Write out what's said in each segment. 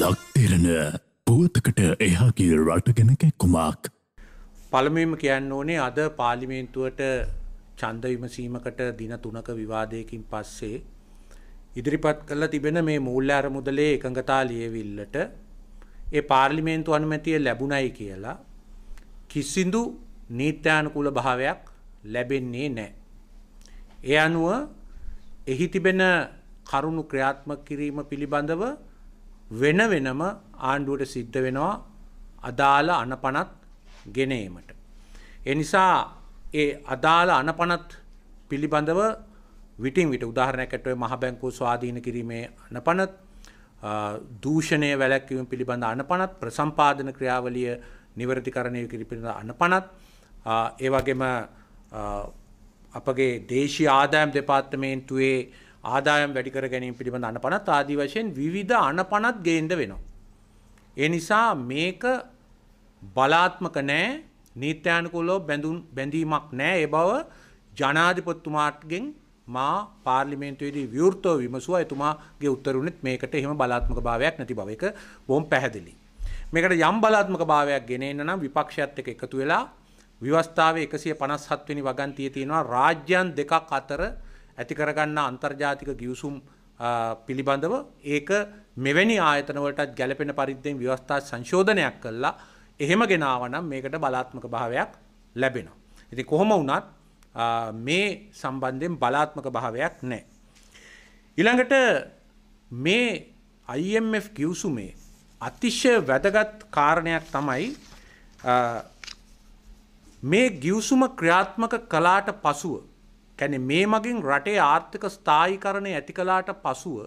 ලක්තෙරණ පුවතකට එහාගේ රටගෙන කැක්කුමක්. පළමීම කියන්න ඕනේ අද පාලිමේන්තුවට චන්ද විමසීමකට දින තුනක විවාදයකින් පස්සේ ඉදිරිපත් කළ තිබෙන මේ මූල්‍ය අරමුදලේ එකඟතා ලියවිල්ලට ඒ පාර්ලිමේන්තු අනුමැතිය ලැබුණයි කියලා කිසිදු නීත්‍යානුකූල භාවයක් ලැබෙන්නේ නැහැ. ඒ අනුව එහි තිබෙන කරුණු ක්‍රියාත්මක කිරීම පිළිබඳව වෙන වෙනම ආණ්ඩුවට සිද්ධ වෙනවා අදාළ අනපනත් ගෙනීමට. එනිසා ඒ අදාළ අනපනත් පිළිබඳව විටින් විට උදාහරණයකටව මහ බැංකු ස්වාධීන කිරීමේ අනපනත් දූෂණය වැලැක්වීම පිළිබඳ අනපනත් ප්‍රසම්පාදන ක්‍රියාවලිය නිවැරදි කරණය කිරිපිඳ අනපනත් ඒවගේම අපගේ දේශී ආදායම් දෙපාර්තමේන්තුවේ ආදායම් වැඩිකර ගැනීම පිළිබඳ අනපනත් ආදී වශයෙන් විවිධ අනපනත් ගේන්ඩ වෙනවා. ඒ නිසා මේක බලාත්මක නෑ නීත්‍යානුකූලව බැඳුම් බැඳීමක් නෑ ඒ බව ජනාධිපතිතුමාටගෙන් මා පාර්ලිමේන්තුවේදී විවෘතව විමසුවා එතුමාගේ උත්තරුණෙත් මේකට එහෙම බලාත්මක භාවයක් නැති බව එක බොහොම පැහැදිලි. මේකට යම් බලාත්මක භාවයක් ගෙන එන්න නම් විපක්ෂයත් එක්ක එකතු වෙලා විවස්ථාවේ 157 වෙනි වගන්තියේ තියෙනවා රාජ්‍යයන් දෙකක් අතර ඇති කරගන්න අන්තර්ජාතික ගිවිසුම් පිළිබඳව ඒක මෙවැනි ආයතනවලටත් ගැලපෙන පරිද්දෙන් ව්‍යවස්ථා සංශෝධනයක් කළා එහෙම ගෙනාවනම් මේකට බලාත්මක භාවයක් ලැබෙනවා. ඉති කොහොම වුණත් මේ සම්බන්ධයෙන් බලාත්මක භාවයක් නෑ. ඉළඟට මේ IMF කිවසුමේ අතිශ්‍ය වැදගත් කාරණයක් තමයි මේ ගිවසුම ක්‍රියාත්මක කලාට පසුව කැනෙ මේ මගින් රටේ ආර්ථික ස්ථායිකරණය ඇති කලාට පසුව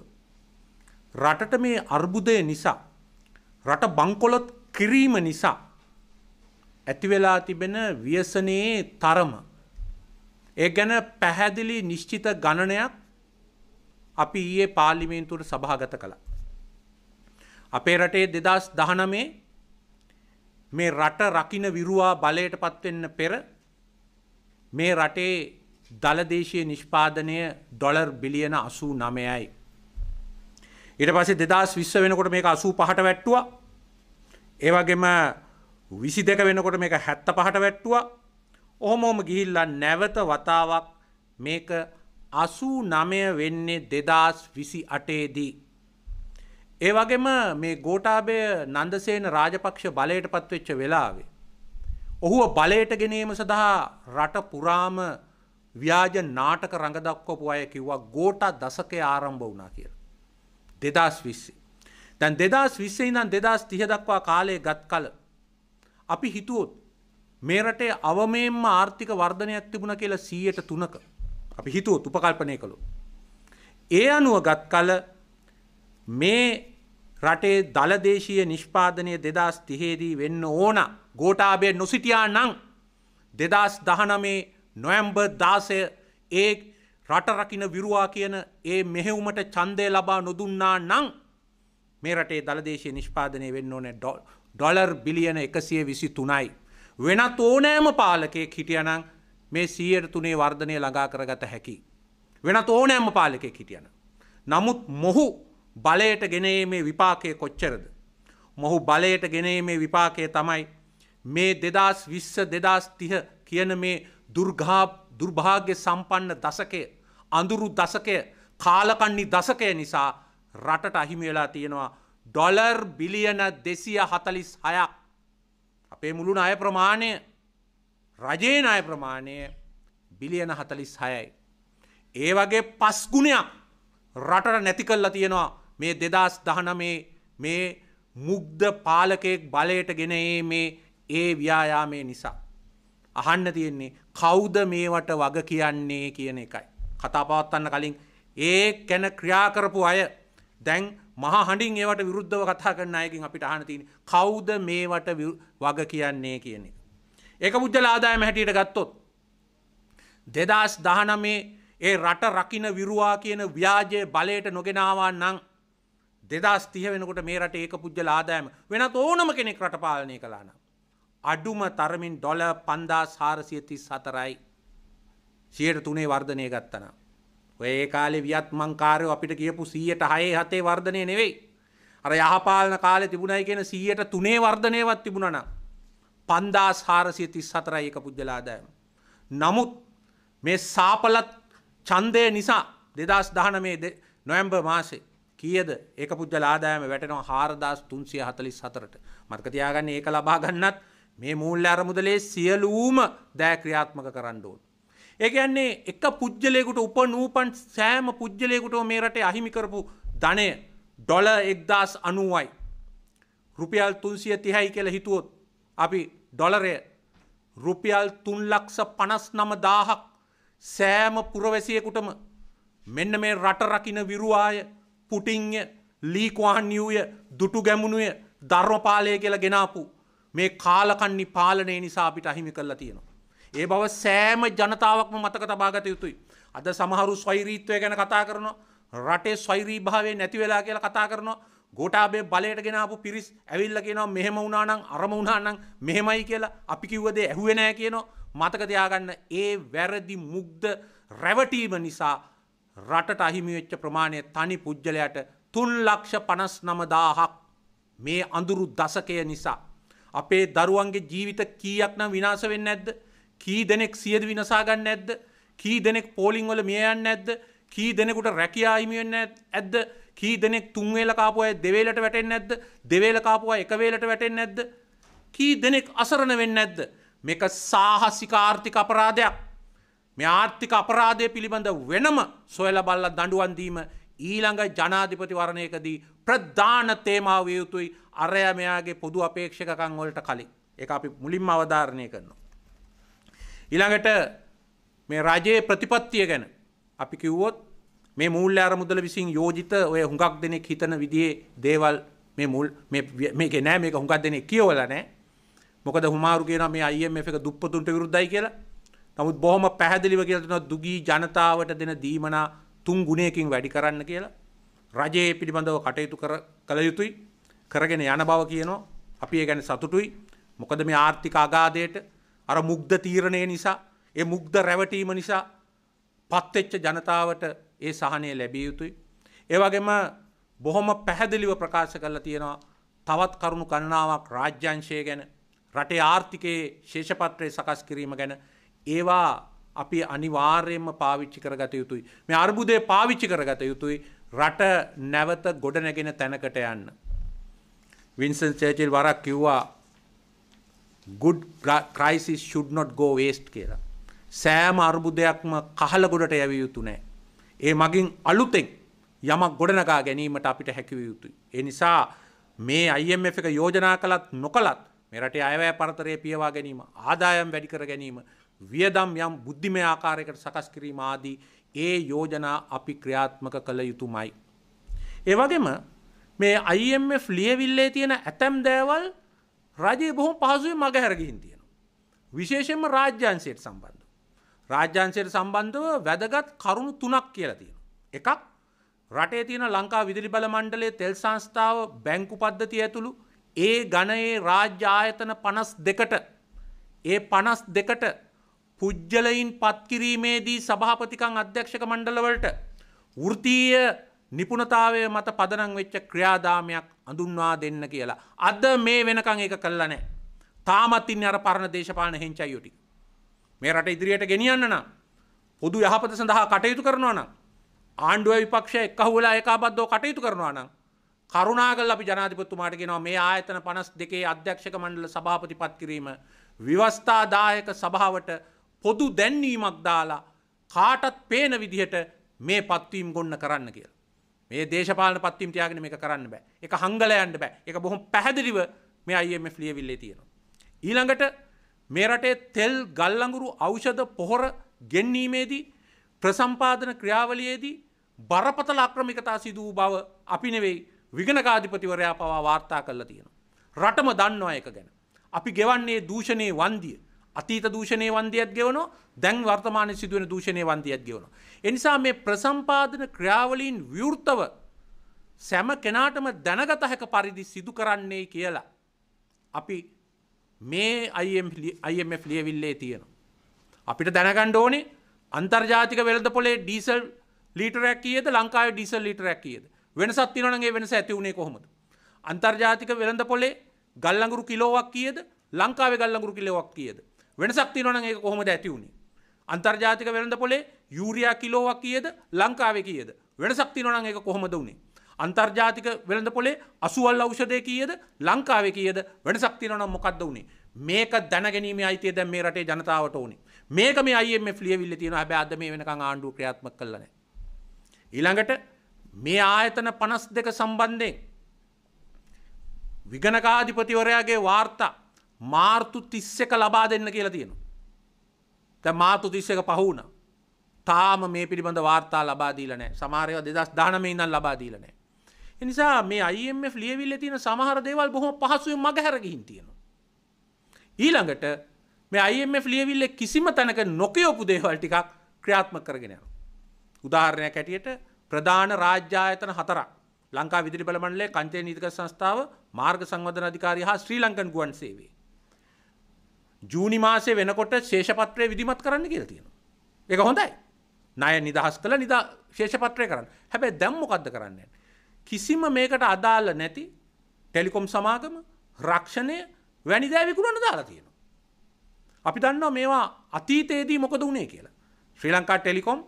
රටට මේ අර්බුදය නිසා රට බංකොලොත් කිරීම නිසා ඇතිවෙලා තිබෙන ව්‍යසනයේ තරම ඒ ගැන පැහැදිලි නිශ්චිත ගණනයක් අපි ඊයේ පාර්ලිමේන්තුවට සභාගත කළා. අපේ රටේ දෙදස් දහනමේ මේ රට රකින විරුවා බලයට පත්වෙන්න පෙර මේ රටේ දලදේශය නිෂ්පාදනය ඩොලර් බිලියන අසූ නමයයි. ඉට පසේ දෙදස් විශ්ව වෙනකොට මේක අසූ පහට වැට්ටුව ඒවගේම විසි දෙක වෙනකොට මේක හැත්ත පහට වැට්ටුව ඔහොමෝම ගිහිල්ලා නැවත වතාවක් මේක අසූ නමය වෙන්නේ දෙදස් විසි අටේදී. ඒවගේම මේ ගෝටාබය නන්දසේන රාජපක්ෂ බලයට පත්වෙච්ච වෙලාවේ. ඔහුව බලයට ගෙනීම සඳහා රට පුරාම ව්‍යාජ නාටක රඟදක්වපු අය කිව්වා ගෝට දසකය ආරම්භ වුණා කිය. දෙදස් විස්සේ. දැන් දෙදස් විස්සේ ඉඳන් දෙදස් තිහ දක්වා කාලය ගත් කල. අපි හිතුවොත් මේරටේ අවමේම ආර්ථික වර්ධනයක් තිබුණ කියලා සීයට තුනක අපි හිතුවොත් උපකල්පනය කළු. ඒ අනුව ගත් කල මේ රටේ දලදේශීය නිෂ්පාදනය දෙදස් තිහේදී වෙන්න ඕන ගෝටාබය නොසිටියා නං දෙදස් දහනමේ නොයම්බ දාසය ඒ රටරකින විරුවා කියන ඒ මෙහෙවුමට චන්දය ලබා නොදුන්නා නං මේ රටේ දළදේශය නිෂ්පාදනය වෙන්න ඕන ඩොලර් බිලියන එකසිය විසි තුනයි. වෙනත් ඕනෑම පාලකෙක් හිටියනං මේ සීයට තුනේ වර්ධනය ළඟා කරගත හැකි. වෙනත් ඕනෑම පාලකෙක් හිටියන. නමුත් මොහු බලයට ගෙනේ මේ විපාකය කොච්චරද. මොහු බලයට ගෙනේ මේ විපාකය තමයි මේ දෙදස් විස්ස දෙදස් තිහ කියන මේ දුර්ගා දුර්භාග්‍ය සම්පන්න දසකය අඳුරු දසකය කාලකන්නි දසකය නිසා රටට අහිමි වෙලා තියෙනවා ඩොලර් බිලියන දෙසිය හතලිස් හයක් අපේ මුළු අය ප්‍රමාණය රජයේ අය ප්‍රමාණය බිලියන හතලිස් හයයි. ඒ වගේ පස්ගුණයක් රටට නැති කල්ලා තියෙනවා මේ දෙදස් දහනමේ මේ මුග්ධ පාලකයෙක් බලයට ගෙන මේ ඒ ව්‍යායාමය නිසා. අහන්න තියෙන්නේ කෞද මේවට වග කියන්නේ කියන එකයි. කතාපවත්වන්න කලින් ඒ කැන ක්‍රියා කරපු අය දැන් මහා හඬින් ඒවට විරුද්ධව කතා කරන්න අයකින් අපිට අහන තියෙන කෞද මේවට වග කියන්නේ කියන්නේ. ඒක පුද්ගල ආදායම හැටියට ගත්තොත්. දෙදස් දහනමේ ඒ රට රකින විරුවා කියන ව්‍යාජය බලයට නොගෙනවා නං දෙදස් තිය වෙනකොට මේ රට ඒක පුද්ගල ආදායම වෙනත් ඕනම කෙනෙක් රට පාලනය කලාන. අඩුම තරමින් ඩොල පන්දා සාරසියති සතරයි සියට තුනේ වර්ධනය ගත්තන. ඔය ඒ කාලේ වියත් මංකාරයෝ අපිට කියපු සීයට හයේ හතේ වර්ධනය නෙවෙයි. අර යහපාලන කාලෙ තිබුණයි කියෙන සීයට තුනේ වර්ධනයවත් තිබුණන. පන්දා සාරසියති සතරයි එක පුද්ගලාදයම. නමුත් මේ සාපලත් චන්දය නිසා දෙදස් දහනමේ නොයම්බ මාසේ කියද ඒක පුද්ගලාදායම වැටනවා හාරදස් තුන්සිය හතලිස් හතරට මර්කතියාගන්න ඒක ලබා ගන්නත් මේ මූල්ල අරමුදලේ සියලූම දෑ ක්‍රියාත්මක කරන්නඩෝන්. ඒගැන්නේ එක පුද්ගලයකුට උප නූපන් සෑම පුද්ගලයකුට මේ රටේ අහිමිකරපු ධනය ඩොල එක්දස් අනුවයි. රුපියල් තුන්සිය තිහැයි කෙළ හිතුවොත් අපි ඩොලරය රුපියල් තුන්ලක්ෂ පනස් නම දාහක් සෑම පුරවැසියකුටම මෙන්න මේ රට රකින විරුවාය පුටිංය ලීකවාන්යූය දුටු ගැමුණුය ධර්මපාලය කියල ගෙනාපු මේ කාලකන්නි පාලනය නිසා අපිට අහිමි කරලා තියෙනවා. ඒ බව සෑම ජනතාවක්ම මතක තබාගත යුතුයි. අද සමහරු ස්වෛරීත්වය ගැන කතා කරනවා රටේ ස්වෛරී භාවය නැති වෙලා කියලා කතා කරනවා ගෝටාබේ බලයට ගෙනාපු පිරිස් ඇවිල්ල කියනවා මෙහෙම වුණානම් අරම වුණානම් මෙහෙමයි කියලා අපි කිව්වදේ ඇහුවේ නෑ කියනවා මතක තියාගන්න ඒ වැරදි මුග්ධ රැවටීම නිසා රටට අහිමිවෙච්ච ප්‍රමාණය තනි පුද්ගලයට තුන් ලක්ෂ පනස් නමදාහක් මේ අඳුරු දසකය නිසා අපේ දරුවන්ගේ ජීවිත කීයක් නම් විනාශ වෙන්න ඇද්ද කී දෙනෙක් සියද විනසාගන්න ඇද්ද කී දෙනෙක් පෝලිං වල මිය යන්න ඇද්ද කී දෙනෙකුට රැකියා හිමි වෙන්න ඇද්ද කී දෙනෙක් තුන් වේල කාපු අය දෙවේලට වැටෙන්නේ නැද්ද දෙවේල කාපු අය එක වේලට වැටෙන්නේ නැද්ද කී දෙනෙක් අසරණ වෙන්නේ නැද්ද මේක සාහසික ආර්ථික අපරාධයක් මේ ආර්ථික අපරාධය පිළිබඳ වෙනම සොයලා බලලා දඬුවම් දීම ඊළඟ ජනාධිපතිවරණයකදී ප්‍රධාන තේමාව යුතුයි අරය මෙයාගේ පොදු අපේක්ෂකකං වලට කලින් එක අපි මුලින්ම අවධාරණය කරනවා. ඊළඟට මේ රජයේ ප්‍රතිපත්තිය ගැන අපි කිව්වොත් මේ මූල්‍ය අරමුදල විසින් යෝජිත ඔය හුඟක් දෙනෙක් හිතන විදිහේ දේවල් මේ මුල් මේක නෑ මේක හුඟක් දෙනෙක් කියවල නෑ මොකද හුමාරු කියන මේ IMF එක දුප්පතුන්ට විරුද්ධයි කියලා. නමුත් බොහොම පැහැදිලිව කියලා දෙනවා දුගී ජනතාවට දෙන දීමනා තුන් ගුණයකින් වැඩි කරන්න කියලා රජයේ පිළිබඳව කටයුතු කළ යුතුයි කරගෙන යන බව කියනවා අපි ඒ ගැන සතුටුයි මොකද මේ ආර්ථික අගාධයට අර මුග්ධ තීරණය නිසා ඒ මුග්ධ රැවටීම නිසා පත්වෙච්ච ජනතාවට ඒ සහනය ලැබිය යුතුයි. ඒ වගේම බොහොම පැහැදිලිව ප්‍රකාශ කරලා තියෙනවා තවත් කරුණු ගණනාවක් රාජ්‍යංශය ගැන රටේ ආර්ථිකයේ ශේෂපත්‍රය සකස් කිරීම ගැන ඒවා අපි අනිවාර්යයෙන්ම පාවිච්චි කරගත යුතුයි. මේ අර්බුදය පාවිච්චි කරගත යුතුයි රට නැවත ගොඩනැගෙන තැනකට යන්න. වින්සන් චේචිල් වරක් කිව්වා good crisis should not go waste කියලා. සෑම අර්බුදයක්ම කහල ගොඩට යවිය යුතු නෑ. ඒ මගින් අලුතෙන් යමක් ගොඩනගා ගැනීමට අපිට හැකිවිය යුතුයි. ඒ නිසා මේ IMF එක යෝජනා කළත් නොකළත් මේ රටේ අයවැය පරතරය පියවා ගැනීම ආදායම් වැඩි කර ගැනීම වියදම් යම් බුද්ධිමය ආකාරයකට සකස් කිරීම ආදී ඒ යෝජනා අපි ක්‍රියාත්මක කළ යුතුමයි. ඒ වගේම මේ IMF ලියවිල්ලේ තියෙන ඇතැම් දෑවල් රජයේ බොහොම පහසුවෙන් මගහැරගින් තියෙනවා. විශේෂයෙන්ම රාජ්‍යංශයට සම්බන්ධ. රාජ්‍යංශයට සම්බන්ධව වැදගත් කරුණු තුනක් කියලා තියෙනවා. එකක් රටේ තියෙන ලංකා විදුලි බල මණ්ඩලයේ තෙල් සංස්ථාව බැංකු පද්ධතිය ඇතුළු ඒ ගණයේ රාජ්‍ය ආයතන 52ට ඒ 52ට පුද්ගලයින් පත්කිරීමේදී සභාපතිකං අධ්‍යක්ෂක මණ්ඩලවලට වෘතීය නිපුණතාවය මත පදනං වෙච්ච ක්‍රියාදාමයක් අඳුන්වා දෙන්න කියලා. අද මේ වෙනකං ඒක කල්ලනෑ. තාමත්තින් අර පරණ දේශපාන හෙංචයියුටි. මේ රට ඉදිරියට ගෙනියන්න නම් පොදු යහපත සඳහා කටයුතු කරනවා නම් ආණ්ඩුව විපක්ෂය එකහුවලා ඒකාබද්ධව කටයුතු කරනවා නම් කරුණාකරලා අපි ජනාධිපතිතුමාට කියනවා මේ ආයතන 52 අධ්‍යක්ෂක මණ්ඩල සභාපති පත් කිරීම විවස්ථාදායක සභාවට පොදු දැන්වීමක් දාලා කාටත් පේන විදිහට මේ පත්වීම් ගොන්න කරන්න කියලා. මේ දේශපාලන පත්වීම් තියාගෙන මේක කරන්න බෑ. එක හංගලයන්ට බෑ. එක බොහොම පැහැදිලිව මේ IMF ලියවිල්ලේ තියෙනවා. ඊළඟට මේ රටේ තෙල්, ගල් අඟුරු, ඖෂධ, පොහොර ගෙන්වීමේදී ප්‍රසම්පාදන ක්‍රියාවලියේදී බරපතල අක්‍රමිකතා සිදු වූ බව අපි නෙවෙයි විගණකාධිපතිවරයා පවා වාර්තා කරලා තියෙනවා. රටම දන්නවා ඒක ගැන. අපි ගෙවන්නේ දූෂණයේ වන්දිය. අතීත දූෂණය වන්දියත් ගෙවනෝ දැන් වර්තමානය සිදුවන දූෂණය වන්දියත් ගෙවනෝ. එනිසා මේ ප්‍රසම්පාදන ක්‍රියාවලින් විවෘතව සැම කෙනාටම දැනගත හැක පරිදි සිදු කරන්නේ කියලා. අපි මේ IMF ලියවිල්ලේ තියෙන. අපිට දැනගන්න ඕනේ අන්තර්ජාතික වෙළඳ පොලේ ඩීසල් ලීටරැක් කියද ලංකාවේ ඩීසල් ලීටරැක් කියද වෙනසක් තියෙනවනගේ වෙනස ඇති වුණේ කොහොමද අන්තර්ජාතික වෙළඳ පොලේ ගල්ලඟුරු කිලෝවක් කියද ලංකාවේ ගල්ලඟුරු කිලෝවක් කියද වෙනසක් තියෙනවා නම් ඒක කොහොමද ඇති වුනේ අන්තර්ජාතික වෙළඳ පොලේ යූරියා කිලෝවක් කියද ලංකාවේ කියද වෙනසක් තියෙනවා නම් ඒක කොහොමද උනේ අන්තර්ජාතික වෙළඳ පොලේ අසුවල් ඖෂධය කීයද ලංකාවේ කීයද වෙනසක් තියෙනවා නම් මොකද්ද උනේ මේක දැනගැනීමේ අයිතිය දැන් මේ රටේ ජනතාවට උනේ මේක මේ IMF ලියවිල්ල තියෙනවා හැබැයි අද මේ වෙනකන් ආණ්ඩුව ක්‍රියාත්මක කළා නැහැ ඊළඟට මේ ආයතන 52 සම්බන්ධයෙන් විගණකාධිපතිවරයාගේ වාර්තා මාර්තු තිස්සක ලබා දෙන්න කියලා තියෙනවා. තැ මාතු තිස්සක පහුුණ තාම මේ පිළිබඳ වාර්තා ලබා දීලනෑ සමාරයව දෙදස් ධනම ඉන්නන් ලබා දීලනෑ. එනිසා මේ අයිම ලියවිල්ල තියෙන සමහර දේවල් බොහොම පහසුවෙන් මග හැරගහින් තියෙනවා. ඊළඟට මේ අයිම ලියවිල්ල කිසිම තැනක නොකයෝපු දේවල් ටිකක් ක්‍රියාත්ම කරගෙනයන. උදාහරණයක් හැටියට ප්‍රධාන රාජ්‍යායතන හතරක් ලංකා විදිරි බලමන්ලේ කන්තේ නීතික සංස්ථාව මාර්ග සංවධන අධිකාරය හා ශ්‍රී ලංකන් ගුවන් සේවේ ජූනි මාසය වෙනකොට ශේෂපත්‍රය විදිමත් කරන්න කියලා තියෙනවා. ඒක හොඳයි. ණය නිදහස් කළ නිදා ශේෂපත්‍රය කරන්න. හැබැයි දැන් මොකද්ද කරන්නේ? කිසිම මේකට අදාළ නැති ටෙලිකොම් සමාගම රක්ෂණය වැනි දෑ විකුණන්න දාලා තියෙනවා. අපි දන්නවා මේවා අතීතයේදී මොකද වුණේ කියලා. ශ්‍රී ලංකා ටෙලිකොම්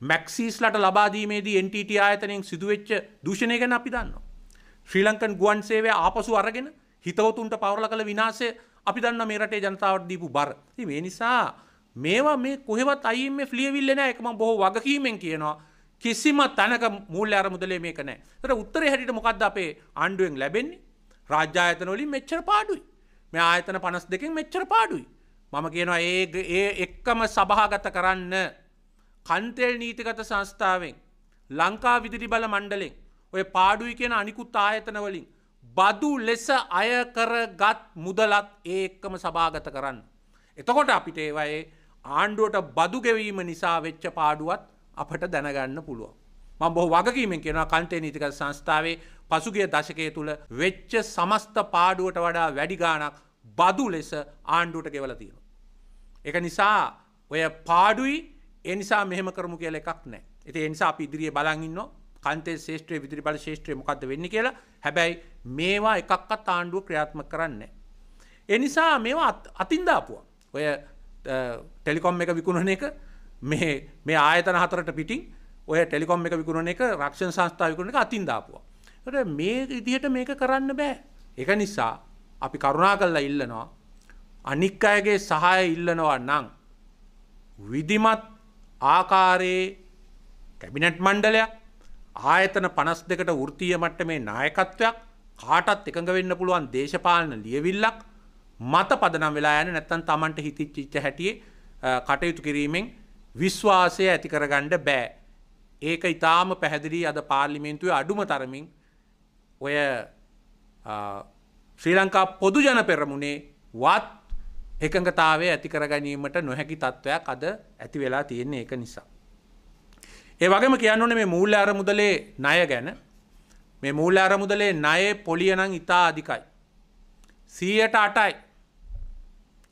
මැක්සිස්ලට ලබාදීමේදී NTT ආයතනයෙන් සිදුවෙච්ච දූෂණය ගැන අපි දන්නවා. ශ්‍රී ලංකන් ගුවන් සේවය ආපසු අරගෙන හිතවතුන්ට පවරල කළ විනාශය අපි දන්න මේ රටේ ජනතාවට දීපු බර මේ නිසා මේවා මේ කොහෙවත් අයිම ෆ්ලියවිල්ලෙන එකම බොහෝ වගකීමෙන් කියනවා කිසිම තැනක මුල් අර මුදලේ මේක නෑ තර උත්තර හැටිට මොකක්ද අපේ ආණ්ඩුවෙන් ලැබෙන්නේ රාජ්‍යායතන වලින් මෙච්චර පාඩුයි මේ ආයතන පනස් දෙකෙන් මෙච්චර පාඩුයි මම කියනවා ඒ ඒ එක්කම සභාගත කරන්න කන්තෙල් නීතිගත සංස්ථාවෙන් ලංකා විදිරි බල මණ්ඩලෙන් ඔය පාඩුයි කියන අනිකුත් ආයතන වලින් බදු ලෙස අයකරගත් මුදලත් ඒක්කම සභාගත කරන්න. එතකොට අපිට ඒවයේ ආණ්ඩුවට බදු ගෙවීම නිසා වෙච්ච පාඩුවත් අපට දැනගන්න පුළුව. මං බොහ වගකීමෙන් කියෙනවා කන්ටේ නීතික සංස්ථාවේ පසුගිය දශකය තුළ වෙච්ච සමස්ත පාඩුවට වඩා වැඩිගානක් බදු ලෙස ආණ්ඩුවට ගෙවල තියෙන. එක නිසා ඔය පාඩුයි එනිසා මෙහෙම කරමු කියල එකක් නෑ එති එනිසා අපි ඉදිරිිය බලඟන්න කන්තේ ශේෂත්‍රය විදිරි බල ශේෂත්‍රය මොකක්ද වෙන්න කියලා හැබැයි මේවා එකක්කත් ආණ්ඩුව ක්‍රියාත්ම කරන්න. එනිසා මේවා අතින්දාපුුව. ඔය ටෙලිකොම් එක විකුණන එක මේ මේ ආයතන හතරට පිටින් ඔය ටෙලිකොම් එක විකුණන එක රක්ෂණ සංස්ථාවකුණ එක අතින්දාපුවා. ට මේ ඉදිහට මේක කරන්න බෑ. එක නිසා අපි කරුණා කල්ලා ඉල්ලනවා අනික් අයගේ සහය ඉල්ලනවා නං. විදිමත් ආකාරයේ කැබිනට් මණ්ඩලයක් ආයතන පනස් දෙකට ෘතිය මට්ට මේ නායකත්වයක් කාටත් එකඟ වෙන්න පුළුවන් දේශපාලන ලියවිල්ලක් මත පදනම් වෙලා යන නැත්තම් Tamanට හිතිච්ච හැටියේ කටයුතු කිරීමෙන් විශ්වාසය ඇති කරගන්න බෑ. ඒක ඊටාම පැහැදිලි අද පාර්ලිමේන්තුවේ අඩුම තරමින් ඔය ශ්‍රී ලංකා පොදු ජන පෙරමුණේ වත් එකඟතාවය ඇති කරගැනීමට නොහැකි තත්ත්වයක් අද ඇති වෙලා තියෙන්නේ ඒක නිසා. ඒ වගේම කියන්න ඕනේ මේ මූල්‍ය අරමුදලේ ණය ගැන මේ මූල්‍ය අරමුදලේ ණය පොලිය නම් ඉතා අධිකයි. 108යි.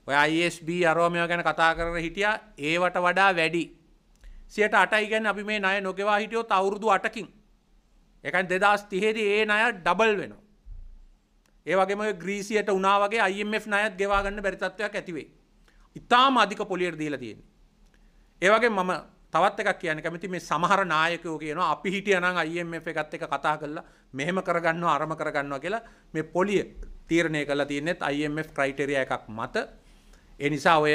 ඔය ISB අරවා මේවා ගැන කතා කරගෙන හිටියා ඒවට වඩා වැඩි. 108යි කියන්නේ අපි මේ ණය නොගෙවා හිටියොත් අවුරුදු 8කින්. ඒ කියන්නේ 2030 දී ඒ ණය ඩබල් වෙනවා. ඒ වගේම ඔය ග්‍රීසියට වුණා වගේ IMF ණයත් ගෙවා ගන්න බැරි තත්ත්වයක් ඇති වෙයි. ඉතාම අධික පොලියට දීලා තියෙන්නේ. ඒ වගේ මම තවත් එකක් කියන කැමති මේ සමහර නායකයෝ කියන අපි හිටියනම් IMF එකත් එක කතා කරලා මෙහෙම කරගන්නවා අරම කරගන්නවා කියලා මේ පොලිය තීරණය කරලා තියෙනෙත් IMF ක්‍රයිටේරියා එකක් මත ඒ නිසා ඔය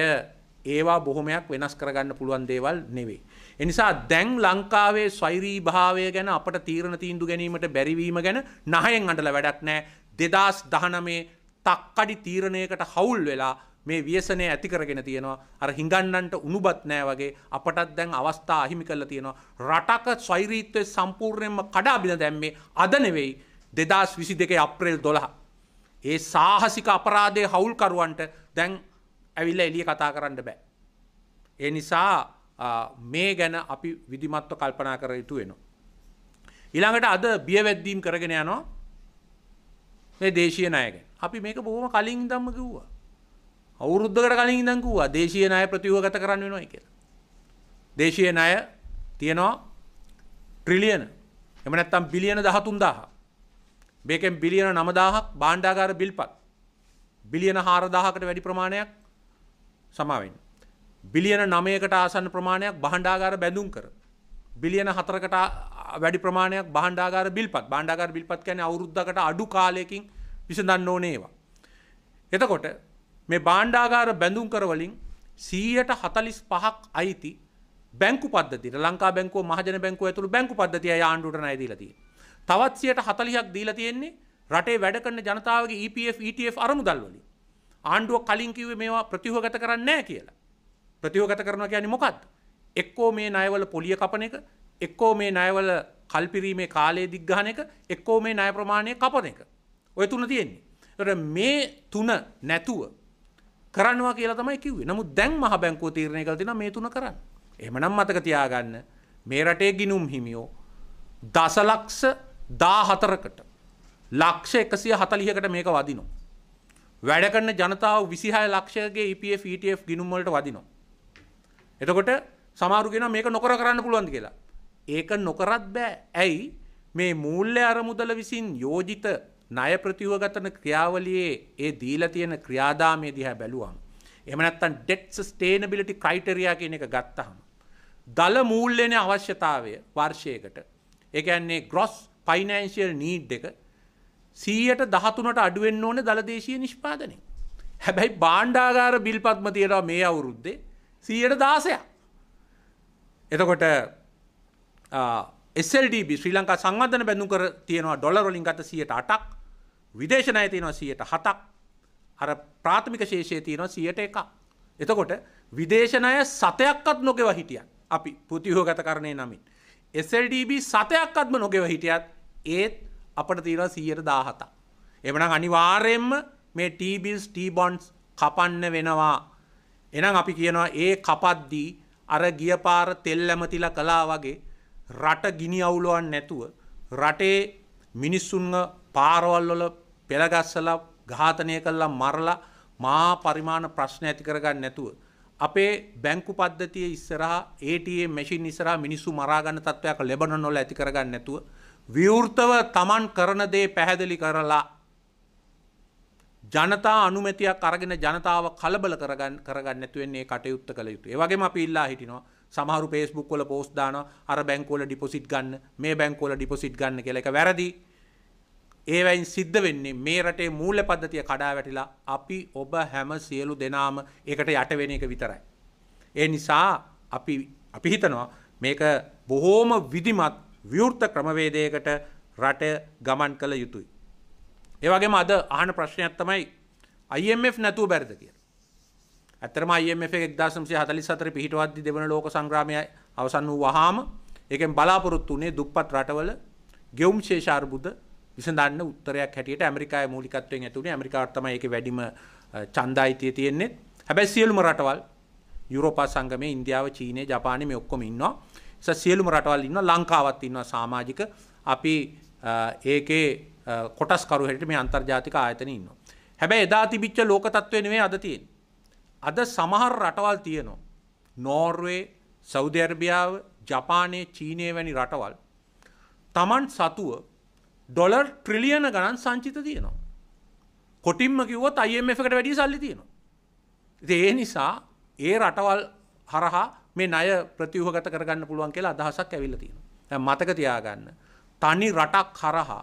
ඒවා බොහොමයක් වෙනස් කරගන්න පුළුවන් දේවල් නෙවෙයි. ඒ නිසා දැන් ලංකාවේ ස්වෛරී භාවය ගැන අපට තීරණ තීන්දුව ගැනීමට බැරිවීම ගැන නහයෙන් අඬලා වැඩක් නැහැ. 2019 තක්කඩි තීරණයකට හවුල් වෙලා මේ ව්‍යසනය ඇති කරගෙන තියෙනවා අර හිඟන්නන්ට උණුබත් නෑ වගේ අපටත් දැන් අවස්ථා අහිමි කරලා තියෙනවා රටක ස්වෛරීත්වය සම්පූර්ණයෙන්ම කඩා බිඳ දැම්මේ අද නෙවෙයි 2022 අප්‍රේල් 12 ඒ සාහසික අපරාධයේ හවුල්කරුවන්ට දැන් ඇවිල්ලා එළිය කතා කරන්න බෑ ඒ නිසා මේ ගැන අපි විධිමත්ව කල්පනා කර යුතු වෙනවා ඊළඟට අද බියවැද්දීම් කරගෙන යනවා මේ දේශීය ණය ගැන අපි මේක බොහොම කලින් ඉඳන්ම කිව්වා අවුරුද්ධකට කලින් ඉඳන් කිව්වා දේශීය ණය ප්‍රතිව්‍යුහගත කරන්න වෙනවා කියලා. දේශීය ණය තියනවා ට්‍රිලියන. එහෙම නැත්නම් බිලියන 13000. මේකෙන් බිලියන 9000ක් භාණ්ඩාගාර බිල්පත්. බිලියන 4000කට වැඩි ප්‍රමාණයක් සමා වෙන්නේ. බිලියන 9කට ආසන්න ප්‍රමාණයක් භාණ්ඩාගාර බැඳුම් කර. බිලියන 4කට වැඩි ප්‍රමාණයක් භාණ්ඩාගාර බිල්පත්. භාණ්ඩාගාර බිල්පත් කියන්නේ අවුරුද්දකට අඩු කාලයකින් විසඳන්න ඕනේ ඒවා. එතකොට මේ බාණ්ඩාගාර බැඳුම් කරවලින් සීයට හතලිස් පහක් අයිති බැංකු පද ලංකා බැංක මහජන බැංකුව ඇතුළු බැංකු පද්ධතිය ආණ්ඩුට නයදීලතිය තවත් සියට හතලියක් දීලා තියෙන්නේ රටේ වැඩ කරන ජනතාවගේ EPF ETF අරමුදල් වලින් ආණ්ඩුව කලින් කිව්වේ මේවා ප්‍රතිවගත කරන්නේ නැහැ කියලා ප්‍රතිවගත කරනවා කියන්නේ මොකක්ද එක්කෝ මේ ණයවල පොලිය කපන එක එක්කෝ මේ ණයවල කල්පිරීමේ කාලය දිග්ගහන එක එක්කෝ මේ ණය ප්‍රමාණය කපන එක ඔය තුන තියෙන්නේ ඒතර මේ තුන නැතුව කරන්නවා කියලා තමයි කිව්වේ. නමුත් දැන් මහ බැංකුව තීරණය කළ තියෙනවා මේ තුන කරන්න. එහෙමනම් මතක තියාගන්න මේ රටේ ගිනුම් හිමියෝ දසලක්ෂ 14කට ලක්ෂ 140කට මේක වදිනවා. වැඩ කරන ජනතාව 26 ලක්ෂයකගේ EPF ETF ගිනුම් වලට වදිනවා. එතකොට සමහරු කියනවා මේක නොකර කරන්න පුළුවන්ද කියලා. ඒක නොකරත් බෑ. ඇයි මේ මූල්‍ය අරමුදල විසින් යෝජිත ණය ප්‍රතිවගතන ක්‍රියාවලියේ ඒ දීලා තියෙන ක්‍රියාදාමයේ දිහා බැලුවම් එහෙම නැත්නම් debt sustainability criteria කියන එක ගත්තහම දල මූල්‍යන අවශ්‍යතාවය වර්ෂයකට ඒ කියන්නේ gross financial need එක 100ට 13ට අඩු වෙන්න ඕනේ දල දේශීය නිෂ්පාදනය. හැබැයි භාණ්ඩාගාර බිල්පත්ම තියෙනවා මේ අවුරුද්දේ 116ක්. එතකොට SLDB ශ්‍රී ලංකා සංවර්ධන බැඳුම් කර තියෙනවා ඩොලර් වලින් ගත 108ක්. විදේශ ණය තියෙනවා 107ක් අර ප්‍රාථමික ශේෂය තියෙනවා 101ක් එතකොට විදේශ ණය සතයක්වත් නොගෙව හිටියත් අපි ප්‍රතිව්‍යුහගත කරණේ නමින් SLDB සතයක්වත්ම නොගෙව හිටියත් ඒත් අපට තියෙනවා 117ක් එමනම් අනිවාර්යයෙන්ම මේ T bills T bonds කපන්න වෙනවා එහෙනම් අපි කියනවා ඒ කපද්දී අර ගිය පාර තෙල් ඇමතිලා කළා වගේ රට ගිනි අවුලවන්නේ නැතුව රටේ මිනිස්සුන්ව පාරවල් වල පෙළගස්සලා ඝාතනය කළා මරලා මා පරිමාණ ප්‍රශ්න ඇති කරගන්න නැතුව අපේ බැංකු පද්ධතිය ඉස්සරහා ATM මැෂින් ඉස්සරහා මිනිස්සු මරා ගන්න තත්ත්වයක් ලැබෙනන වල ඇති කරගන්න නැතුව විවෘතව Taman කරන දේ පැහැදිලි කරලා ජනතා අනුමැතියක් අරගෙන ජනතාව කලබල කරගන්න කරගන්න නැතු වෙන්නේ කටයුත්ත කළ යුතුයි. ඒ වගේම අපි ඉල්ලා හිටිනවා සමහරු Facebook වල post දානවා අර බැංකුවල deposit ගන්න මේ බැංකුවල deposit ගන්න කියලා එක වැරදි. ඒවයින් සිද්ධ වෙන්නේ මේ රටේ මූල්‍ය පද්ධතිය කඩා වැටිලා අපි ඔබ හැම සියලු දෙනාම ඒකට යට වෙන එක විතරයි. ඒ නිසා අපි අපි හිතනවා මේක බොහෝම විධිමත් විවෘත ක්‍රමවේදයකට රට ගමන් කළ යුතුයි. ඒ වගේම අද අහන ප්‍රශ්නයක් තමයි IMF නැතුව බැරිද කියලා. ඇත්තටම IMF එක 1944 පිහිටවද්දී දෙවන ලෝක සංග්‍රාමය අවසන් වූ වහාම ඒකෙන් බලාපොරොත්තු වුණේ දුප්පත් රටවල ගෙවුම් ශේෂ අර්බුද විසඳන්න උත්තරයක් හැටියට ඇමරිකාවේ මූලිකත්වයෙන් ඇතුළේ ඇමරිකාවට තමයි ඒකේ වැඩිම ඡන්දායිතිය තියෙන්නේ. හැබැයි සියලුම රටවල් යුරෝපා සංගමයේ ඉන්දියාව, චීනය, ජපානය මේ ඔක්කොම ඉන්නවා. ඒ සියලුම රටවල් ඉන්නවා ලංකාවත් ඉන්නවා සමාජික. අපි ඒකේ කොටස්කරු හැටියට මේ අන්තර්ජාතික ආයතනෙ ඉන්නවා. හැබැයි එදා තිබිච්ච ලෝක තත්ත්වය නෙවෙයි අද තියෙන්නේ. අද සමහර රටවල් තියෙනවා. නෝර්වේ, සෞදි අරබියාව, ජපානය, චීනය වැනි රටවල් තමන් සතුව ඩොලර් ට්‍රිලියන ගණන් සංචිත තියෙනවා. කොටින්ම කිව්වොත් අයමකට වැඩි සල්ලි තියෙනවා. ඒ නිසා ඒ රටවල් හරහා මේ නය ප්‍රතිවහගත කරගන්න පුළුවන් කියලා අදහසක් ඇවිල්ල තියෙනවා. මතක තියාගන්න. තනි රටක් හරහා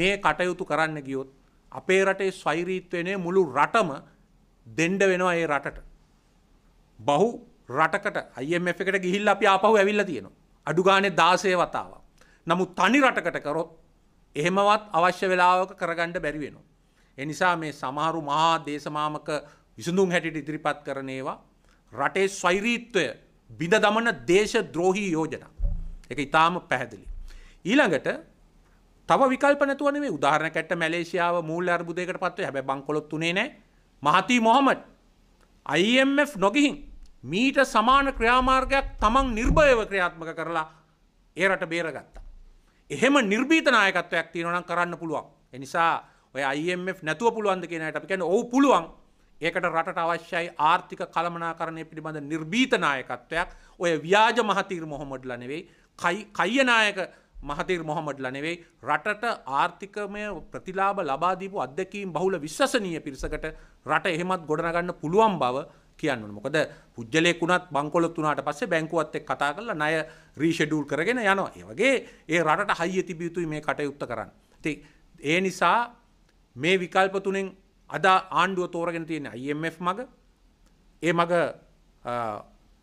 මේ කටයුතු කරන්න ගියොත් අපේ රටේ ස්වෛරීත්වයනේ මුළු රටම දෙන්ඩ වෙනවා ඒ රටට. බහු රටකට අයම එකට ගිහිල් අපි ආපහු ඇවිල්ල තියෙනවා. අඩුගානේ දාසය වතාව. නමුත් තනි රටකට කරොත් එහෙමවත් අවශ්‍ය වෙලාවක කරගණ්ඩ බැරිවෙනවා. එනිසා මේ සමහරු මහා දේශමාමක විසඳුම් හැටිට ඉදිරිපත් කරනේවා රටේ ස්වෛරීත්වය බිඳ දමන දේශ ද්‍රෝහී යෝජන එක ඉතාම පැහැදිලි. ඊළඟට තව විකල්පනතුවන මේ උදාහරණ කැට මැලේසියාව මූල් අර්බුදයකට පත්වේ හැබ බංකොලොත් තුනේ නෑ මහතී මොහමට IMF නොගිහින් මීට සමාන ක්‍රියාමාර්ගයක් තමන් නිර්භයව ක්‍රියාත්මක කරලා ඒ රට බේරගත්තා. එහෙම නිර්බීත නායකත්වයක් තියෙනවා නම් කරන්න පුළුවන්. ඒ නිසා ඔය IMF නැතුව පුළුවන්ද කියන එකට අපි කියන්නේ ඔව් පුළුවන්. ඒකට රටට අවශ්‍යයි ආර්ථික කළමනාකරණය පිළිබඳ නිර්බීත නායකත්වයක්. ඔය ව්‍යාජ මහතීර් මොහොමඩ්ලා නෙවෙයි, කය නායක මහතීර් මොහොමඩ්ලා නෙවෙයි, රටට ආර්ථිකමය ප්‍රතිලාභ ලබා දීපු අධ්‍යක්ීම් බහුල විශ්වසනීය පිරිසකට රට එහෙමත් ගොඩනගන්න පුළුවන් බව කියන්න මොකද පුද්ලෙකුනත් බංකොලොත්තුනාට පස්සේ බැංකුවත් එක් කතා කරලා ණය රීෂෙඩියුල් කරගෙන යනවා. ඒ වගේ ඒ රටට හයිය තිබිය යුතුයි මේ කටයුත්ත කරන්න. ඉතින් ඒ නිසා මේ විකල්ප තුනෙන් අද ආණ්ඩුව තෝරගෙන තියෙන IMF මග ඒ මග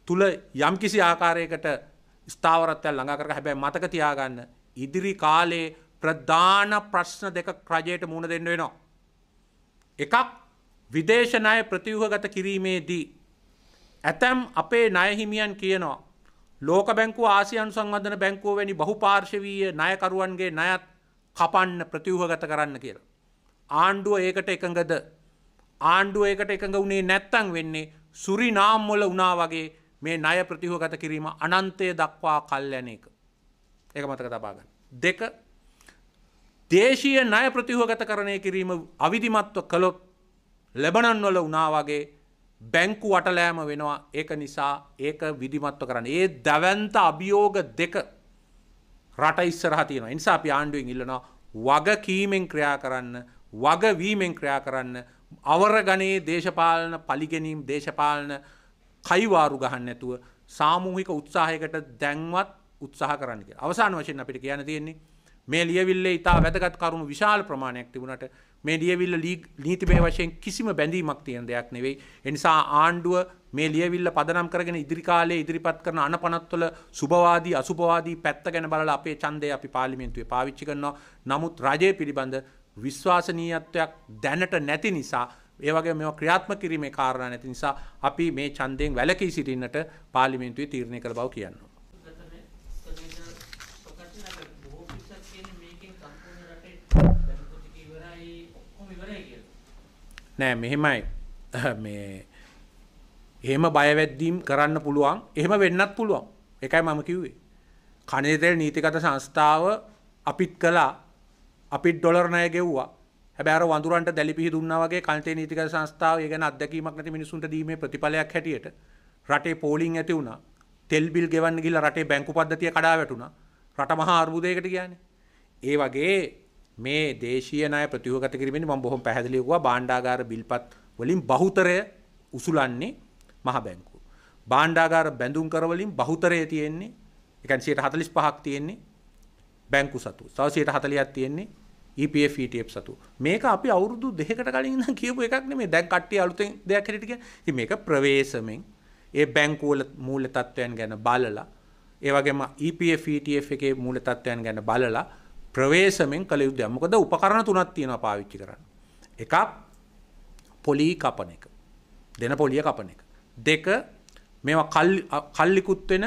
තුල යම්කිසි ආකාරයකට ස්ථාවරත්වය ළඟා කරගන්න හැබැයි මතක තියාගන්න ඉදිරි කාලේ ප්‍රධාන ප්‍රශ්න දෙක රජයට මුහුණ දෙන්න වෙනවා. එකක් විදේශ ණය ප්‍රතිව්‍යුහගත කිරීමේදී ඇතැම් අපේ ණයහිමියන් කියනවා ලෝක බැංකුව ආසියන් සංවර්ධන බැංකුව වැනි බහුපාර්ශවීය ණයකරුවන්ගේ ණයත් කපන්න ප්‍රතිව්‍යුහගත කරන්න කියලා. ආණ්ඩුව ඒකට එකඟද ආණ්ඩුව ඒකට එකඟ වුණේ නැත්තං වෙන්නේ සුරිනාම් වල වුණා වගේ මේ ණය ප්‍රතිව්‍යුහගත කිරීම අනන්තය දක්වා කල් යන එක. ඒක මතක තබා ගන්න. දෙක දේශීය ණය ප්‍රතිව්‍යුහගත කරණය කිරීම අවිධිමත්ව කළොත් ලැබනන්වල උනාවගේ බැංකු වටලෑම වෙනවා ඒක නිසා ඒක විධිමත්ව කරන්න ඒ දැවන්ත අභියෝග දෙක රට ඉස්සරහ තියෙනවා නිසා අපි ආණ්ඩුවෙන් ඉල්ලනවා වගකීමෙන් ක්‍රියා කරන්න වගවීමෙන් ක්‍රියා කරන්න අවරගණයේ දේශපාලන පලිගැනීම් දේශපාලන කයිවාරු ගහන්න ඇතුව සාමූහික උත්සාහයකට දැන්වත් උත්සාහ කරන්න අවසාන වශයෙන් අපිට කියන තියෙන්නේ මේ ලියවිල්ලේ ඉතා වැදගත් කරුණු විශාල ප්‍රමාණයක් තිබුණට මේ ලියවිල්ල නීතිබේ වශයෙන් කිසිම බැඳීමක් තියෙන දෙයක් නෙවෙයි. එනිසා ආණ්ඩුව මේ ලියවිල්ල පදනම් කරගෙන ඉදිරි කාලයේ ඉදිරිපත් කරන අනපනත්වල සුභවාදී අසුභවාදී පැත්ත ගැන බලලා අපේ ඡන්දය අපි පාර්ලිමේන්තුවේ පාවිච්චි කරනවා. නමුත් රජය පිළිබඳ විශ්වාසනීයත්වයක් දැනට නැති නිසා ඒ වගේ මේවා ක්‍රියාත්මක කිරීමේ කාරණා නැති නිසා අපි මේ ඡන්දයෙන් වැළකී සිටින්නට පාර්ලිමේන්තුවේ තීරණය කළ බව කියනවා. නෑ මෙහෙමයි මේ එහෙම බයවැද්දීම් කරන්න පුළුවන් එහෙම වෙන්නත් පුළුවන් එකයි මම කිව්වේ කනේතෙල් නීතිගත සංස්ථාව අපිත් කලා අපිත් ඩොලර් ණය ගෙව්වා හැබැයි අර වඳුරන්ට දැලිපිහි දුන්නා වගේ කනේතේ නීතිගත සංස්ථාව ඒ ගැන අත්දැකීමක් නැති මිනිසුන්ට දීමේ ප්‍රතිඵලයක් හැටියට රටේ පෝලිං ඇති වුණා තෙල් බිල් ගෙවන්න ගිහලා රටේ බැංකු පද්ධතිය කඩා වැටුණා රට මහා අර්බුදයකට කියන්නේ ඒ වගේ මේ දේශීය ණය ප්‍රතිවගත කිරීමෙන් මම බොහොම පැහැදිලිව කිව්වා භාණ්ඩාගාර බිල්පත් වලින් බහුතරය උසුලන්නේ මහ බැංකුව. භාණ්ඩාගාර බැඳුම් කර වලින් බහුතරය තියෙන්නේ ඒ කියන්නේ 145ක් තියෙන්නේ බැංකු සතු. තව 140ක් තියෙන්නේ EPF ETF සතු. මේක අපි අවුරුදු දෙකකට කලින් ඉඳන් කියපු එකක් නෙමෙයි. දැන් කට්ටිය අලුතෙන් දෙයක් හැටියට කියන්නේ. ඉතින් මේක ප්‍රවේශමෙන් ඒ බැංකු වල මූල්‍ය තත්ත්වයන් ගැන බලලා ඒ වගේම EPF ETF එකේ මූල්‍ය තත්ත්වයන් ගැන බලලා ප්‍රවේශමෙන් කළ යුද්ධයක් මොකද උපකරණ තුනක් තියෙනවා පාවිච්චි කරන්න. එකක් පොලී කපන එක. දෙන පොලිය කපන එක. දෙක මේවා කල්ලිකුත් වෙන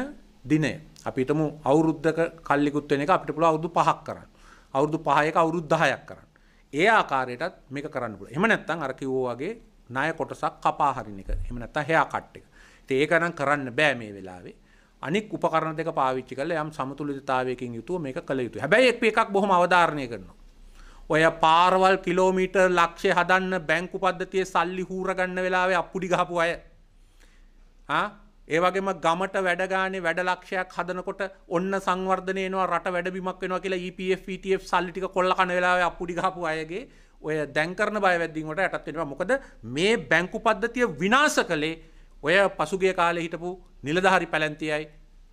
දිනය. අපි හිතමු අවුරුද්දක කල්ලිකුත් වෙන එක අපිට පුළුවන් අවුරුදු 5ක් කරන්න. අවුරුදු 5ක අවුරුදු 10ක් කරන්න. ඒ ආකාරයටත් මේක කරන්න පුළුවන්. එහෙම නැත්නම් අර කිව්වා වගේ ණය කොටසක් කපා හරින එක. එහෙම නැත්නම් හෙයා කට් එක. ඉතින් ඒක නම් කරන්න බෑ මේ වෙලාවේ. අනික් උපකරණ දෙක පාවිච්චි කරලා යම් සමතුලිතතාවයකින් යුතුව මේක කළ යුතුයි. හැබැයි එක එකක් බොහොම අවධාරණය කරනවා. ඔය පාරවල් කිලෝමීටර් ලක්ෂය හදන්න බැංකු පද්ධතියේ සල්ලි හූරගන්න වෙලාවේ අප්පුඩි ගහපු අය. ආ ඒ වගේම ගමට වැඩ ගානේ වැඩ ලක්ෂයක් හදනකොට ඔන්න සංවර්ධනය වෙනවා රට වැඩබිමක් වෙනවා කියලා EPF ETF සල්ලි ටික කොල්ල කන වෙලාවේ අප්පුඩි ගහපු අයගේ ඔය දැන් කරන බය වැද්දින් වලට යටත් වෙනවා. මොකද මේ බැංකු පද්ධතිය විනාශ කළේ ඔය පසුගිය කාලේ හිටපු නිලධාරි පැලැන්තියයි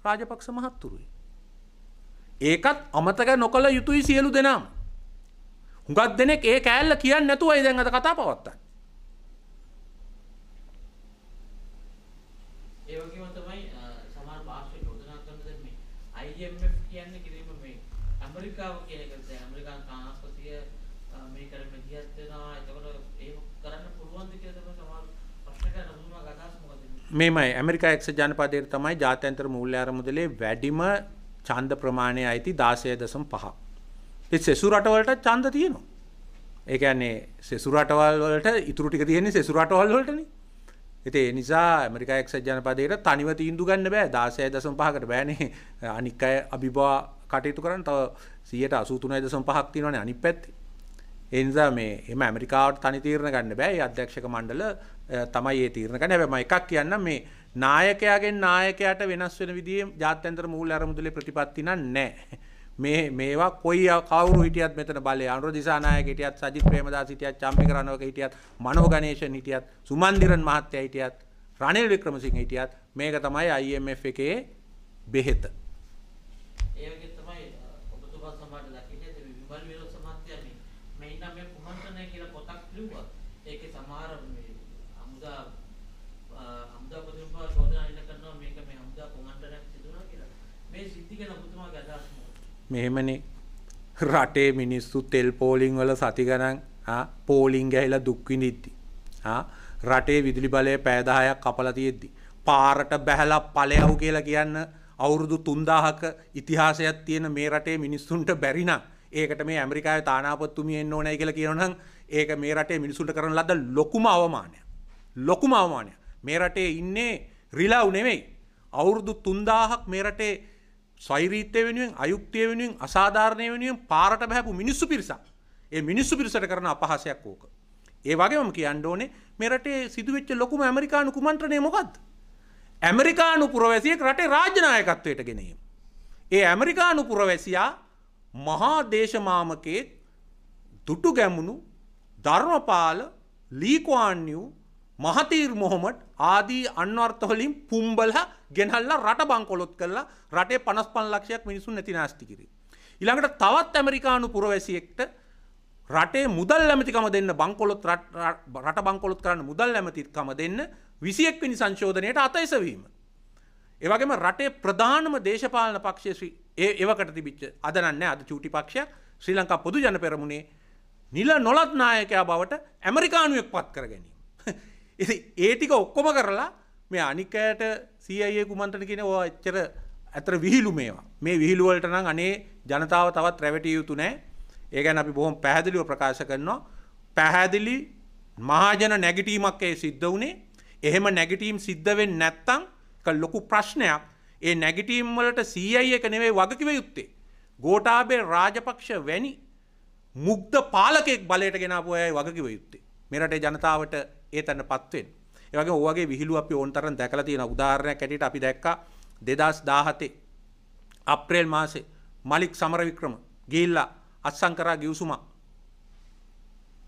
රාජපක්ෂ මහත්තුරුයි. ඒකත් අමතක නොකළ යුතුයි සියලු දෙනාම. හුඟක් දෙනෙක් ඒ කෑල්ල කියන්න නැතුවයි දැන් අද කතා පවත්තන්නේ. මේමයි ඇමරිකා එක්ෂ ජනපදයට තමයි ජාත්‍යන්තර මුූල්‍ය අරමුදලේ වැඩිම චන්ද ප්‍රමාණය අයිති දාසය දසම් පහ. සෙසුරටවලට චන්ද තියනවා. ඒකන්නේ සෙසුරටවල් වලට ඉතුරටික තියන්නේ සෙසුරටවල් වලටන එතේ නිසා ඇමරිකා එක්ෂ ජනපදයට තනිව තීන්දු ගන්න බෑ දාසය දසම් පහකට බෑනේ අනික්කය අභිබවා කටයුතු කරන්න තව සියට අසූතුනයි දසම් පහක් තිවන අනි පැත්තේ එනිසා මේ එම ඇමරිකාවට තනි තීරණ ගන්න බෑ. ඒ අධ්‍යක්ෂක මණ්ඩල තමයි ඒ තීරණ ගන්න. හැබැයි මම එකක් කියන්නම් මේ නායකයාගෙන් නායකයාට වෙනස් වෙන විදිහේ ජාත්‍යන්තර මූල්‍ය අරමුදලේ ප්‍රතිපත්ති නැහැ. මේ මේවා කොයි කවුරු හිටියත් මෙතන බලය අනුර දිසානායක හිටියත් සජිත් ප්‍රේමදාස හිටියත් චම්පිකරණවක හිටියත් මනෝ ගණේෂන් හිටියත් සුමන්දිරන් මහත්තයා හිටියත් රනිල් වික්‍රමසිංහ හිටියත් මේක තමයි IMF එකේ බෙහෙත. මෙහෙමනේ රටේ මිනිස්සු තෙල් පෝලිං වල සති ගණන් පෝලිං ගැහිලා දුක්විඳිද්දි. රටේ විදුලි බලය පෑදාහයක් කපල තියෙද්දි. පාරට බැහැලා පලයව් කියලා කියන්න අවුරුදු තුන්දාහක ඉතිහාසයක් තියෙන මේ රටේ මිනිස්සුන්ට බැරින ඒකට මේ ඇමරිකාය තානාපත්තුමියෙන් ඕනයි කියලා කියනනම් ඒක මේ රටේ මිනිසුන්ට කරන ලද ලොකුම අවමානය. ලොකුම අවමානය. මේ රටේ ඉන්නේ රිලා උනෙවෙයි. අවුරුදු තුන්දාහක් මේ රටේ ස්වෛරීත්‍ය වෙනුවෙන් අයුක්තිය වෙනුවෙන් අසාධාරණය වෙනුවෙන් පාරට බැහැපු මිනිස්සු පිරිසක්. ඒ මිනිස්සු පිරිසට කරන අපහාසයක් ඕක. ඒ වගේම කියන්න ඕනේ මේ රටේ සිදුවෙච්ච ලොකුම ඇමරිකානු කුමන්ත්‍රණය මොකද්ද? ඇමරිකානු පුරවැසියෙක් රටේ රාජ්‍ය නායකත්වයට ගෙනීම. ඒ ඇමරිකානු පුරවැසියා මහා දේශමාමකේ දුටු ගැමුණු ධර්මපාල ලීකෝන්නියු මහතීර් මොහොමඩ් ආදී අන්වර්ථ වලින් පුම්බලා ගෙනල්ලා රට බංකොලොත් කරලා රටේ පනස්පන් ලක්ෂයක් මිනිසුන් නැති නාස්ටිකිරි. ඉළඟට තවත් ඇමරිකානු පුරවැසියෙක්ට රටේ මුදල් ඇමතිකම දෙන්න බංකොලොත් රට බංකොලොත් කරන්න මුදල් ඇමතිත්කම දෙන්න විසියෙක් පිනි සංශෝධනයට අතයිසවීම. ඒවගේම රටේ ප්‍රධානම දේශපාලන පක්ෂය ඒ ඒවකට තිබිච්ච අදනන්න අද චූටි පක්ෂ ශ්‍රී ලංකා පොදු ජන පෙරමුණේ නිල නොලත් නායකයා බවට ඇමරිකානුවෙක් පත් කර ගැනීම. ඉති ඒටික ඔක්කොම කරලා මේ අනිකයට සීයේ කුමන්ත්‍රණ කියන ඕ එච්චර ඇතර විහිළු මේවා මේ විහිළුවලට නම් අනේ ජනතාව තවත් රැවටිය යුතු නෑ ඒ ගැන අපි බොහොම පැහැදිලිව ප්‍රකාශ කරනවා පැහැදිලි මහජන නැගිටීමක් ඒ සිද්ධ වුණේ එහෙම නැගිටීම් සිද්ධ වෙන්නේ නැත්නම් ඒක ලොකු ප්‍රශ්නයක් ඒ නැගිටීම් වලට CI එක නෙවෙයි වගකිව යුත්තේ ගෝඨාභය රාජපක්ෂ වැනි මුග්ධ පාලකෙක් බලයට ගෙනාපු අයයි වගකිව යුත්තේ මෙරටේ ජනතාවට ඒ තැනපත් වෙන්න ඒ වගේ ඕවගේ විහිළු අපි ඕන තරම් දැකලා තියෙනවා. උදාහරණයක් ඇටියට අපි දැක්කා 2017 අප්‍රේල් මාසේ මලික් සමරවික්‍රම ගිහිල්ලා අත්සන් කරා ගිවිසුමක්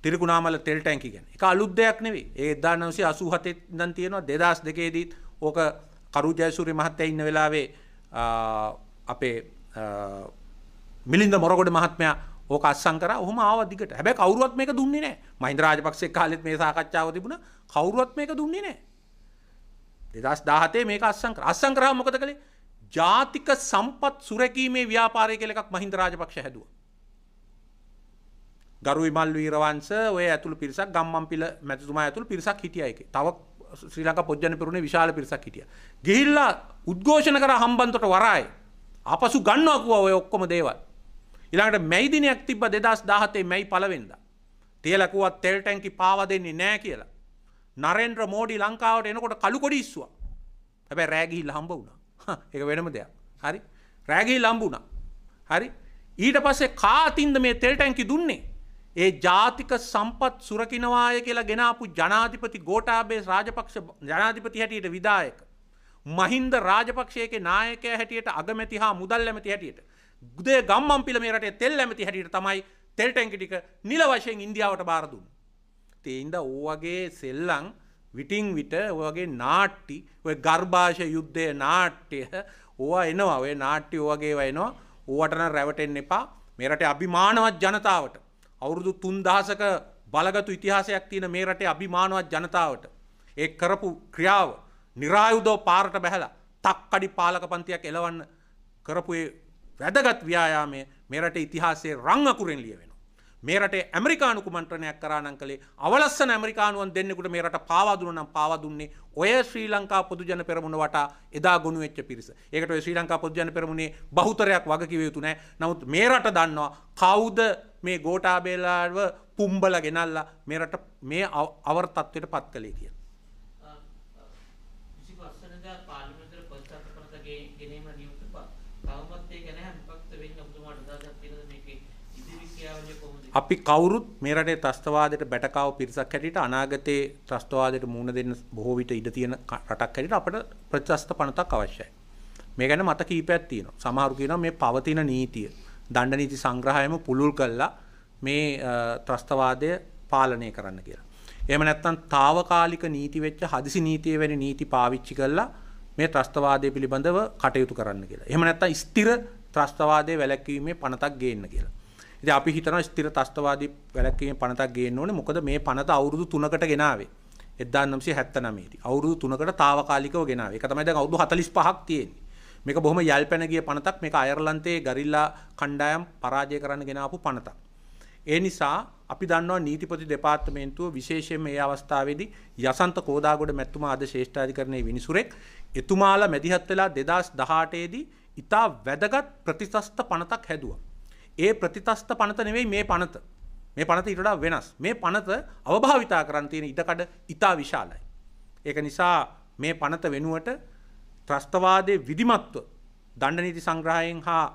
තිරිකුණාමල තෙල් ටැංකි ගැන. ඒක අලුත් දෙයක් නෙවෙයි. ඒ 1987 ඉඳන් තියෙනවා 2002 දීත් ඕක කරු ජයසූරිය මහත්තයා ඉන්න වෙලාවේ අපේ මිලින්ද මොරගොඩ මහත්මයා ඕක අස්සම් කරා ඔහොම ආවා දිගට. හැබැයි කවුරුවත් මේක දුන්නේ නැහැ. මහින්ද රාජපක්ෂේ කාලෙත් මේ සාකච්ඡාව තිබුණා. කවුරුවත් මේක දුන්නේ නැහැ. 2017 මේක අස්සම් කරා. අස්සම් කරා මොකද කළේ? ජාතික සම්පත් සුරැකීමේ ව්‍යාපාරය කියලා එකක් මහින්ද රාජපක්ෂ හැදුවා. ගරු විමල් වීරවංශ ඔය ඇතුළු පිරිසක් ගම්මන්පිල මැතිතුමා ඇතුළු පිරිසක් හිටියා එකේ. තව ශ්‍රී ලංකා පොජ්ජන පෙරුනේ විශාල පිරිසක් හිටියා. ගිහිල්ලා උද්ඝෝෂණ කරා හම්බන්තොට වරාය. ආපසු ගන්නවා කිව්වා ඔය ඔක්කොම දේවල්. ඉලාට මැයි දිනයක් තිබ දෙදස් දාහතේ මැයි පලවෙද. තියලකුවත් තෙල්ටැන්කි පාව දෙන්නේ නෑ කියලා. නරෙන්ද්‍ර මෝඩි ලංකාවට එනකොට කළුකොඩිස්වා හැබැ රෑගිල් හම්බ වුණා එක වෙනම දෙයක් හරි රෑගිල් ලම්බුණා හරි ඊට පස්සේ කාතින්ද මේ තෙල්ටැන්කි දුන්නේ ඒ ජාතික සම්පත් සුරකිනවාය කියලා ගෙනාපු ජනාධිපති ගෝටාබේ රාජපක්ෂ ජනාධිපති හැටියට විදායක මහින්ද රාජපක්ෂයගේ නායකය හැටියට අගමැති හා මුදල් ඇමති හැටියට ගුදේ ගම්මන් පිළ මේ රටේ තෙල් ඇමති හැටියට තමයි තෙල් ටැංකිටික නිල වශයෙන් ඉන්දියාවට බාරදුන්. තේයින්ද ඕවගේ සෙල්ලං විටිං විට ඔයගේ නාට්ටි ඔය ගර්භාෂ යුද්ධය නාට්‍යය ඕවා එනවා ඔය නාට්ටි ඕවගේ වයනවා ඕවටන රැවටෙන් එපා මේරට අභිමානවත් ජනතාවට අවුරුදු තුන්දහසක බලගතු ඉතිහාසයක් තියෙන මේ රටේ අභිමානවත් ජනතාවට ඒ කරපු ක්‍රියාව නිරායුදෝ පාරට බැහලා තක්කඩි පාලක පන්තියක් එලවන්න කරපුේ වැදගත් ව්‍යයාමය මෙරට ඉතිහාසේ රංගකුරෙන් ලිය වෙන. මේරට ඇමරිකානු කුමන්ත්‍රණයක් කරානන් කළේ අවලස්ස ඇමරිකානුවන් දෙන්නෙකුට මේරට පාවාදුනනම් පාවදුන්නේ ඔය ශ්‍රී ලංකා පොදුජන පෙරමුණ වට එදා ගොුණු වෙච්ච පිරිස ඒකට ශ්‍රී ලංකා පොදුජන පෙරමුණේ බහුතරයක් වගකිවයුතු නෑ නමුත් මේරට දන්නවා කවුද මේ ගෝටාබේලාව පුම්බල ගෙනල්ලා මෙරට මේ අවර්තත්වයට පත් කළේ කිය. කියමු එපා. තවමත් ඒක නැහැ මොකක්ද වෙන්නේ ඔබතුමාට අදහසක් තියෙනද මේකේ ඉදිරි ක්‍රියාවලිය කොහොමද? අපි කවුරුත් මේ රටේ ත්‍රස්තවාදයට බැටකාව පිරිසක් හැටියට අනාගතයේ ත්‍රස්තවාදයට මුහුණ දෙන්න බොහෝ විට ඉඩ තියෙන රටක් හැටියට අපට ප්‍රතිස්ත පනතක් අවශ්‍යයි. මේ ගැන මත කීපයක් තියෙනවා. සමහරු කියනවා මේ පවතින නීතිය දණ්ඩ නීති සංග්‍රහයම පුළුල් කළා මේ ත්‍රස්තවාදය පාලනය කරන්න කියලා. එහෙම නැත්නම් తాවකාලික නීති වෙච්ච හදිසි නීතිය වැනි නීති පාවිච්චි කළා මේ ත්‍රස්තවාදය පිළිබඳව කටයුතු කරන්න කියලා. එහෙම නැත්නම් ස්ථිර ත්‍රස්තවාදයේ වැළැක්වීමේ පනතක් ගේන්න කියලා. ඉතින් අපි හිතනවා ස්ථිර ත්‍රස්තවාදී වැළැක්වීමේ පනතක් ගේන්න ඕනේ. මොකද මේ පනත අවුරුදු 3කට ගෙනාවේ. 1979 දී. අවුරුදු 3කට తాවකාලිකව ගෙනාවේ. ඒක තමයි දැන් අවුරුදු 45ක් තියෙන්නේ. මේක බොහොම යල්පැන ගිය පනතක්. මේක අයර්ලන්තයේ ගරිල්ලා කණ්ඩායම් පරාජය කරන්න ගෙනාපු පනතක්. ඒ නිසා අපි දන්නවා නීතිපති දෙපාර්තමේන්තුව විශේෂයෙන්ම මේ අවස්ථාවේදී යසන්ත කෝදාගොඩ මැතිතුමා අද ශ්‍රේෂ්ඨාධිකරණයේ විනිසුරෙක් එතුමාලා මැදිහත් වෙලා දෙදස් දහටේදී ඉතා වැදගත් ප්‍රතිසස්ත පනතක් හැදුව. ඒ ප්‍රතිතස්ත පනත නෙවෙයි මේ පනත මේ පනත ඉටඩා වෙනස් මේ පනත අවභාවිතා කරන්තියෙන ඉඩකඩ ඉතා විශාලයි. ඒක නිසා මේ පනත වෙනුවට ත්‍රස්තවාදය විදිමත්ව දණ්ඩනීති සංග්‍රහයෙන් හා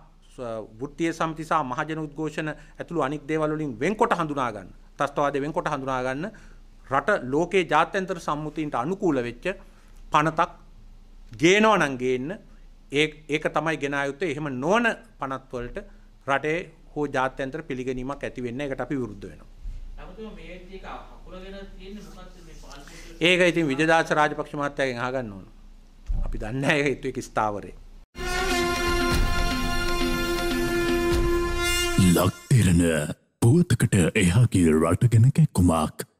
ෘත්තිය සම්තිසා මහජන උද්ඝෝෂණ ඇතුළු අනික් දේවල්ලින් වෙන්කොට හඳුනාගන්න ත්‍රස්තවාදය වෙන්කොට හඳුනාගන්න රට ලෝකේ ජාත්‍යන්තර සම්මුතින්ට අනුකූල වෙච්ච පනතක් ගේනෝනං ගේන්න ඒ ඒක තමයි ගෙනයුත්තේ එහෙම නොවන පනත්වලට රටේ හෝ ජාත්‍යන්තර පිළිගැනීමක් ඇති වෙන්න එකට අපි විරුද්ධ වෙනවා. ඒක ඉතින් විජයදාස රාජපක්ෂ මහත්තයාගෙන් අහගන්න ඕන. අපි දන්නේ නැහැ ඒක හිතුවේ ස්ථාවරේ. ලක්තිරණ පුවතකට එහා ගිය රට ගැන කැක්කුමක්